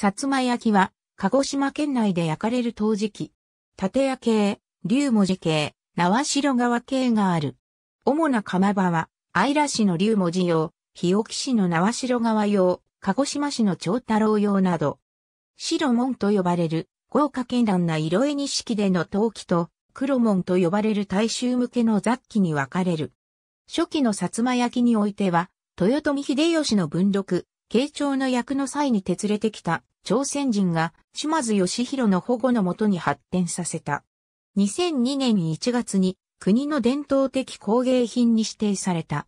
薩摩焼きは、鹿児島県内で焼かれる陶磁器。立屋系、竜文字系、縄城川系がある。主な釜場は、愛良市の竜文字用、日置市の縄城川用、鹿児島市の長太郎用など。白門と呼ばれる、豪華絢爛な色絵錦での陶器と、黒門と呼ばれる大衆向けの雑器に分かれる。初期の薩摩焼においては、豊臣秀吉の文禄、慶長の役の際に手連れてきた朝鮮人が島津義弘の保護のもとに発展させた。2002年1月に国の伝統的工芸品に指定された。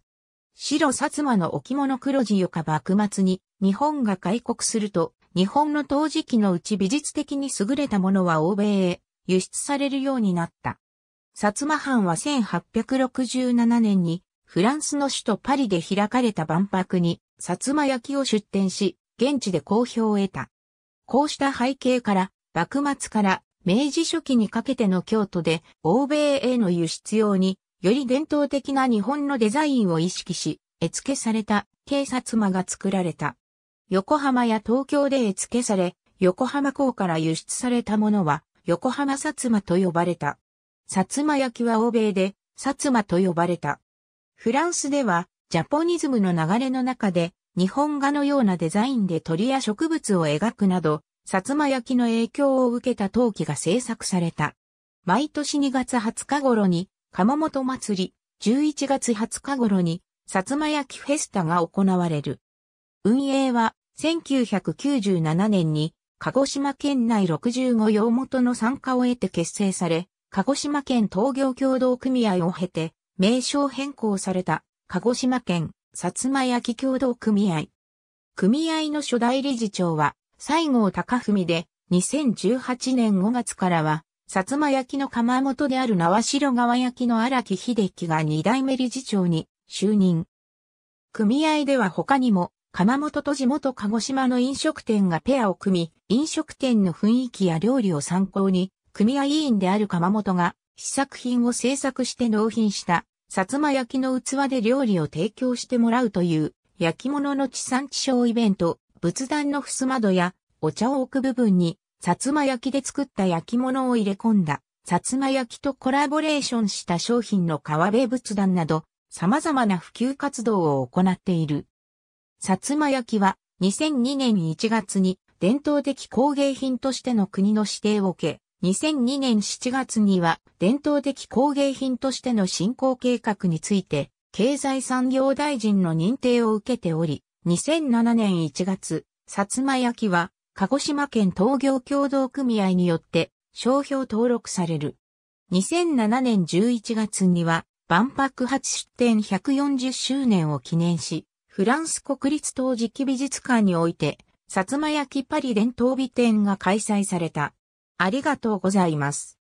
白薩摩の置物黒字よか幕末に日本が開国すると日本の陶磁器のうち美術的に優れたものは欧米へ輸出されるようになった。薩摩藩は1867年にフランスの首都パリで開かれた万博に薩摩焼を出展し、現地で好評を得た。こうした背景から、幕末から明治初期にかけての京都で欧米への輸出用に、より伝統的な日本のデザインを意識し、絵付けされた警察摩が作られた。横浜や東京で絵付けされ、横浜港から輸出されたものは、横浜薩摩と呼ばれた。薩摩焼は欧米で、薩摩と呼ばれた。フランスでは、ジャポニズムの流れの中で、日本画のようなデザインで鳥や植物を描くなど、薩摩焼の影響を受けた陶器が制作された。毎年2月20日頃に、鎌元祭り、11月20日頃に、薩摩焼フェスタが行われる。運営は、1997年に、鹿児島県内65用元の参加を得て結成され、鹿児島県東業協同組合を経て、名称変更された。鹿児島県、薩摩焼協同組合。組合の初代理事長は、西郷隆文で、2018年5月からは、薩摩焼の窯元である縄代川焼の荒木秀樹が2代目理事長に就任。組合では他にも、窯元と地元鹿児島の飲食店がペアを組み、飲食店の雰囲気や料理を参考に、組合委員である窯元が試作品を制作して納品した薩摩焼きの器で料理を提供してもらうという、焼き物の地産地消イベント、仏壇の襖戸や、お茶を置く部分に、薩摩焼きで作った焼き物を入れ込んだ、薩摩焼きとコラボレーションした商品の川辺仏壇など、様々な普及活動を行っている。薩摩焼きは、2002年1月に、伝統的工芸品としての国の指定を受け、2002年7月には伝統的工芸品としての振興計画について経済産業大臣の認定を受けており、2007年1月、薩摩焼は鹿児島県東業協同組合によって商標登録される。2007年11月には万博初出展140周年を記念し、フランス国立陶磁器美術館において、薩摩焼パリ伝統美展が開催された。ありがとうございます。